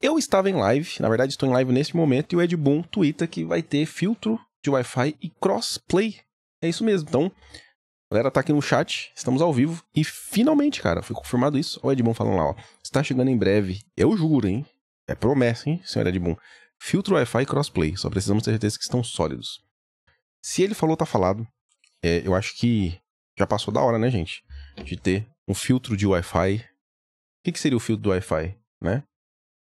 Eu estava em live, na verdade estou em live neste momento, e o Ed Boon twitta que vai ter filtro de Wi-Fi e crossplay. É isso mesmo. Então, a galera tá aqui no chat, estamos ao vivo, e finalmente, cara, foi confirmado isso. Olha o Ed Boon falando lá, ó. Está chegando em breve. Eu juro, hein? É promessa, hein, senhor Ed Boon. Filtro Wi-Fi e crossplay. Só precisamos ter certeza que estão sólidos. Se ele falou, tá falado. É, eu acho que já passou da hora, né, gente? De ter um filtro de Wi-Fi. O que, que seria o filtro do Wi-Fi, né?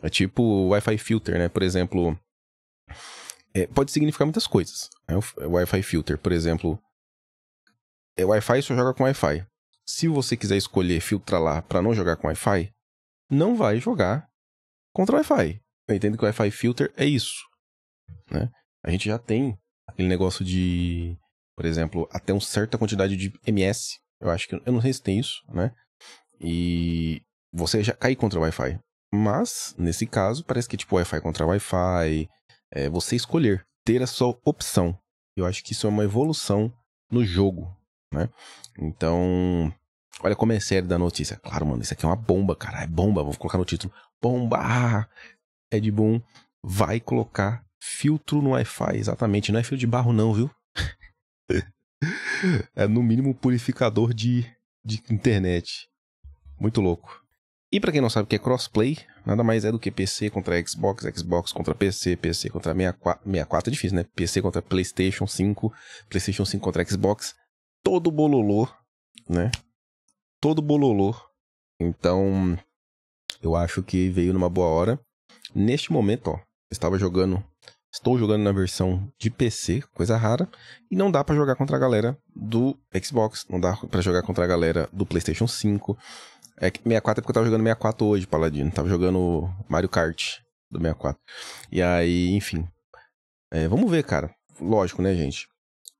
É tipo Wi-Fi filter, né? Por exemplo, é, pode significar muitas coisas. Né? O Wi-Fi filter, por exemplo, é Wi-Fi só joga com Wi-Fi. Se você quiser escolher filtrar lá para não jogar com Wi-Fi, não vai jogar contra Wi-Fi. Eu entendo que o Wi-Fi filter é isso. Né? A gente já tem aquele negócio de, por exemplo, até uma certa quantidade de MS. Eu acho que eu não sei se tem isso, né? E você já cai contra o Wi-Fi. Mas, nesse caso, parece que tipo Wi-Fi contra Wi-Fi, é você escolher, ter a sua opção. Eu acho que isso é uma evolução no jogo, né? Então, olha como é sério da notícia. Claro, mano, isso aqui é uma bomba, cara, é bomba, vou colocar no título. Bomba! Ed Boon vai colocar filtro no Wi-Fi, exatamente, não é filtro de barro não, viu? é no mínimo purificador de, de internet. Muito louco. E para quem não sabe o que é crossplay, nada mais é do que PC contra Xbox, Xbox contra PC, PC contra 64, 64 é difícil, né? PC contra PlayStation 5, PlayStation 5 contra Xbox, todo bololô, né? Todo bololô. Então, eu acho que veio numa boa hora. Neste momento, ó, estava jogando, estou jogando na versão de PC, coisa rara, e não dá para jogar contra a galera do Xbox, não dá para jogar contra a galera do PlayStation 5 é que 64 é porque eu tava jogando 64 hoje, Paladino. Tava jogando Mario Kart do 64. E aí, enfim. É, vamos ver, cara. Lógico, né, gente?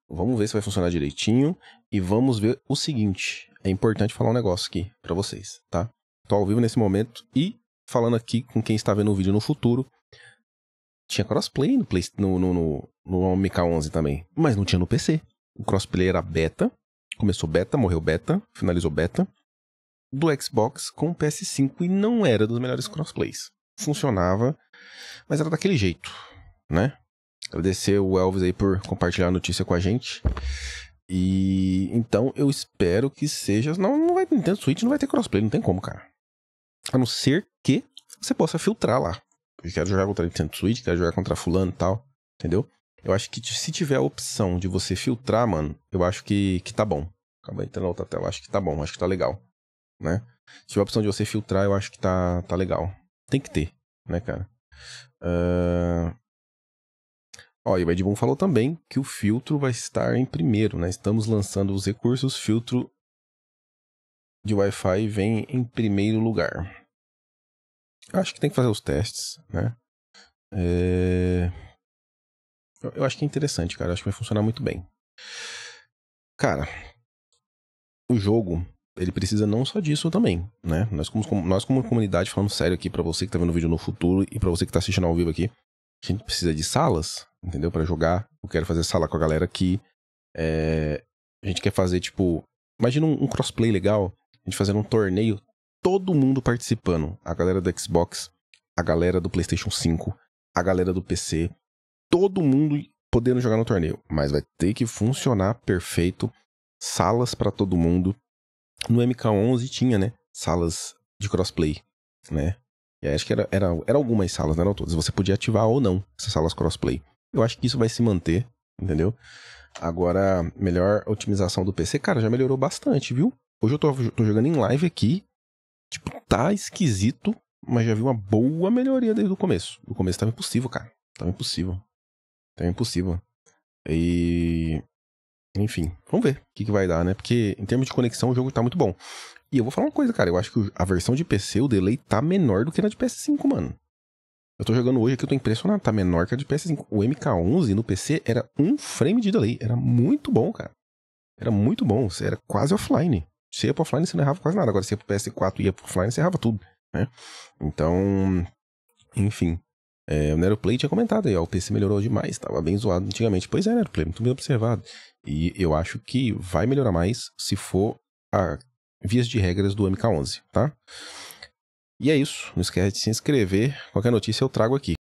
Vamos ver se vai funcionar direitinho. E vamos ver o seguinte. É importante falar um negócio aqui para vocês, tá? Tô ao vivo nesse momento e falando aqui com quem está vendo o vídeo no futuro. Tinha crossplay no, Play, no, no, no, no MK11 também, mas não tinha no PC. O crossplay era beta, começou beta, morreu beta, finalizou beta do Xbox com o PS5 e não era dos melhores crossplays. Funcionava, mas era daquele jeito, né? Agradecer o Elvis aí por compartilhar a notícia com a gente. E então eu espero que seja. Não, não vai Nintendo Switch, não vai ter crossplay, não tem como, cara. A não ser que você possa filtrar lá. Eu quero jogar contra Nintendo Switch, quero jogar contra fulano e tal. Entendeu? Eu acho que se tiver a opção de você filtrar, mano, eu acho que, que tá bom. Acabei entrando na outra tela, acho que tá bom, acho que tá legal né? Se a opção de você filtrar, eu acho que tá, tá legal. Tem que ter, né, cara? Uh... Ó, e o Edmund falou também que o filtro vai estar em primeiro, né? Estamos lançando os recursos, filtro de Wi-Fi vem em primeiro lugar. Acho que tem que fazer os testes, né? É... Eu acho que é interessante, cara. Acho que vai funcionar muito bem. Cara, o jogo ele precisa não só disso também, né? Nós como, nós como comunidade, falando sério aqui para você que tá vendo o vídeo no futuro e para você que tá assistindo ao vivo aqui, a gente precisa de salas, entendeu? para jogar. Eu quero fazer sala com a galera aqui. É... a gente quer fazer, tipo, imagina um, um crossplay legal, a gente fazendo um torneio, todo mundo participando. A galera do Xbox, a galera do PlayStation 5, a galera do PC, todo mundo podendo jogar no torneio, mas vai ter que funcionar perfeito, salas para todo mundo no MK11 tinha, né, salas de crossplay, né? E acho que era, era, era algumas salas, não eram todas. Você podia ativar ou não essas salas crossplay. Eu acho que isso vai se manter, entendeu? Agora, melhor otimização do PC, cara, já melhorou bastante, viu? Hoje eu tô, tô jogando em live aqui. Tipo, tá esquisito, mas já vi uma boa melhoria desde o começo. No começo tava impossível, cara. Tava impossível. Tava impossível. E enfim, vamos ver o que, que vai dar, né? Porque em termos de conexão o jogo tá muito bom. E eu vou falar uma coisa, cara. Eu acho que a versão de PC, o delay tá menor do que na de PS5, mano. Eu tô jogando hoje aqui, eu tô impressionado. Tá menor que a de PS5. O MK11 no PC era um frame de delay. Era muito bom, cara. Era muito bom. Era quase offline. Se ia pro offline, você não errava quase nada. Agora, se ia pro PS4 e ia pro offline, você errava tudo, né? Então, enfim. É, o Neroplay tinha comentado aí, ó, o PC melhorou demais, estava bem zoado antigamente. Pois é, Neroplay, muito bem observado. E eu acho que vai melhorar mais se for a vias de regras do MK11, tá? E é isso. Não esquece de se inscrever. Qualquer notícia eu trago aqui.